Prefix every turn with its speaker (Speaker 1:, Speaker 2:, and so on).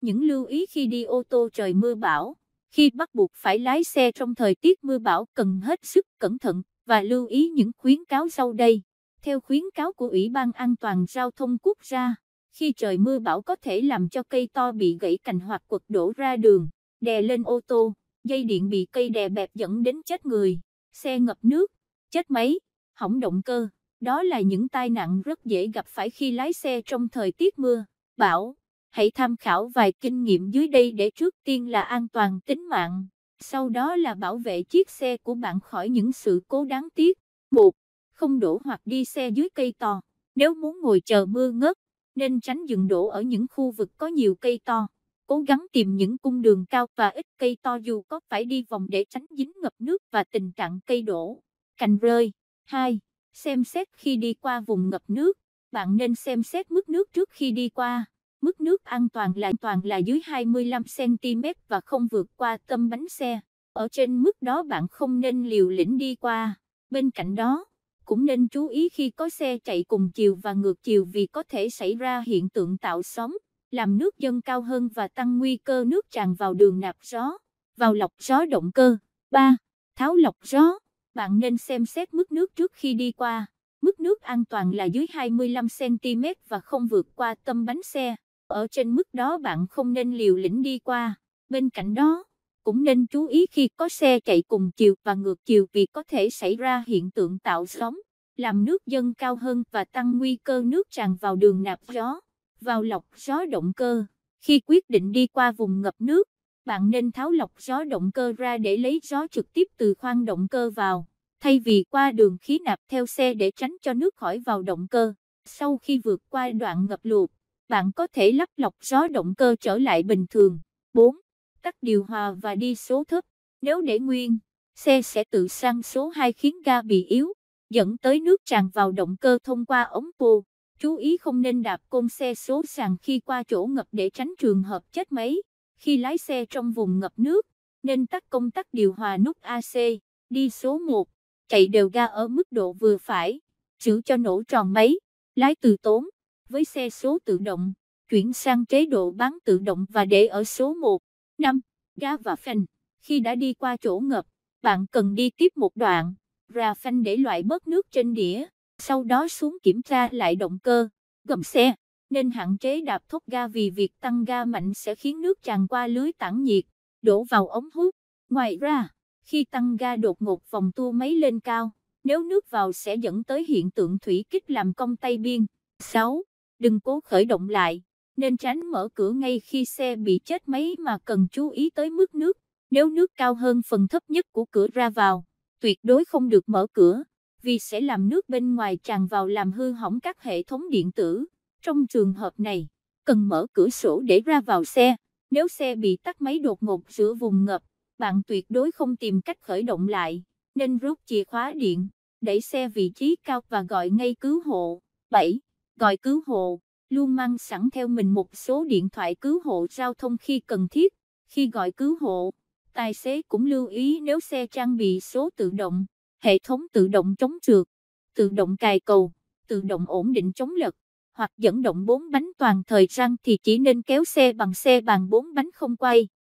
Speaker 1: những lưu ý khi đi ô tô trời mưa bão. Khi bắt buộc phải lái xe trong thời tiết mưa bão cần hết sức cẩn thận và lưu ý những khuyến cáo sau đây. Theo khuyến cáo của Ủy ban An toàn Giao thông Quốc gia, khi trời mưa bão có thể làm cho cây to bị gãy cành hoặc quật đổ ra đường, đè lên ô tô, dây điện bị cây đè bẹp dẫn đến chết người, xe ngập nước, chết máy, hỏng động cơ. Đó là những tai nạn rất dễ gặp phải khi lái xe trong thời tiết mưa, bão hãy tham khảo vài kinh nghiệm dưới đây để trước tiên là an toàn tính mạng, sau đó là bảo vệ chiếc xe của bạn khỏi những sự cố đáng tiếc. 1. Không đổ hoặc đi xe dưới cây to. Nếu muốn ngồi chờ mưa ngớt, nên tránh dừng đổ ở những khu vực có nhiều cây to. Cố gắng tìm những cung đường cao và ít cây to dù có phải đi vòng để tránh dính ngập nước và tình trạng cây đổ, cành rơi. 2. Xem xét khi đi qua vùng ngập nước, bạn nên xem xét mức nước trước khi đi qua mức nước an toàn là toàn là dưới 25cm và không vượt qua tâm bánh xe. Ở trên mức đó bạn không nên liều lĩnh đi qua. Bên cạnh đó, cũng nên chú ý khi có xe chạy cùng chiều và ngược chiều vì có thể xảy ra hiện tượng tạo sóng, làm nước dâng cao hơn và tăng nguy cơ nước tràn vào đường nạp gió, vào lọc gió động cơ. 3. Tháo lọc gió. Bạn nên xem xét mức nước trước khi đi qua. Mức nước an toàn là dưới 25cm và không vượt qua tâm bánh xe ở trên mức đó bạn không nên liều lĩnh đi qua, bên cạnh đó, cũng nên chú ý khi có xe chạy cùng chiều và ngược chiều vì có thể xảy ra hiện tượng tạo sóng, làm nước dâng cao hơn và tăng nguy cơ nước tràn vào đường nạp gió, vào lọc gió động cơ. Khi quyết định đi qua vùng ngập nước, bạn nên tháo lọc gió động cơ ra để lấy gió trực tiếp từ khoang động cơ vào, thay vì qua đường khí nạp theo xe để tránh cho nước khỏi vào động cơ. Sau khi vượt qua đoạn ngập lụt, bạn có thể lắp lọc gió động cơ trở lại bình thường. 4. Tắt điều hòa và đi số thấp. Nếu để nguyên, xe sẽ tự sang số 2 khiến ga bị yếu, dẫn tới nước tràn vào động cơ thông qua ống pô. Chú ý không nên đạp côn xe số sàn khi qua chỗ ngập để tránh trường hợp chết máy. Khi lái xe trong vùng ngập nước, nên tắt công tắc điều hòa nút AC, đi số 1, chạy đều ga ở mức độ vừa phải, giữ cho nổ tròn máy, lái từ tốn với xe số tự động, chuyển sang chế độ bán tự động và để ở số 1, 5, ga và phanh. Khi đã đi qua chỗ ngập, bạn cần đi tiếp một đoạn, ra phanh để loại bớt nước trên đĩa, sau đó xuống kiểm tra lại động cơ, gầm xe, nên hạn chế đạp thốc ga vì việc tăng ga mạnh sẽ khiến nước tràn qua lưới tản nhiệt, đổ vào ống hút. Ngoài ra, khi tăng ga đột ngột vòng tua máy lên cao, nếu nước vào sẽ dẫn tới hiện tượng thủy kích làm cong tay biên. 6 đừng cố khởi động lại, nên tránh mở cửa ngay khi xe bị chết máy mà cần chú ý tới mức nước, nếu nước cao hơn phần thấp nhất của cửa ra vào, tuyệt đối không được mở cửa, vì sẽ làm nước bên ngoài tràn vào làm hư hỏng các hệ thống điện tử. Trong trường hợp này, cần mở cửa sổ để ra vào xe, nếu xe bị tắt máy đột ngột giữa vùng ngập, bạn tuyệt đối không tìm cách khởi động lại, nên rút chìa khóa điện, đẩy xe vị trí cao và gọi ngay cứu hộ. 7 gọi cứu hộ, luôn mang sẵn theo mình một số điện thoại cứu hộ giao thông khi cần thiết. Khi gọi cứu hộ, tài xế cũng lưu ý nếu xe trang bị số tự động, hệ thống tự động chống trượt, tự động cài cầu, tự động ổn định chống lật, hoặc dẫn động bốn bánh toàn thời gian thì chỉ nên kéo xe bằng xe bàn bốn bánh không quay.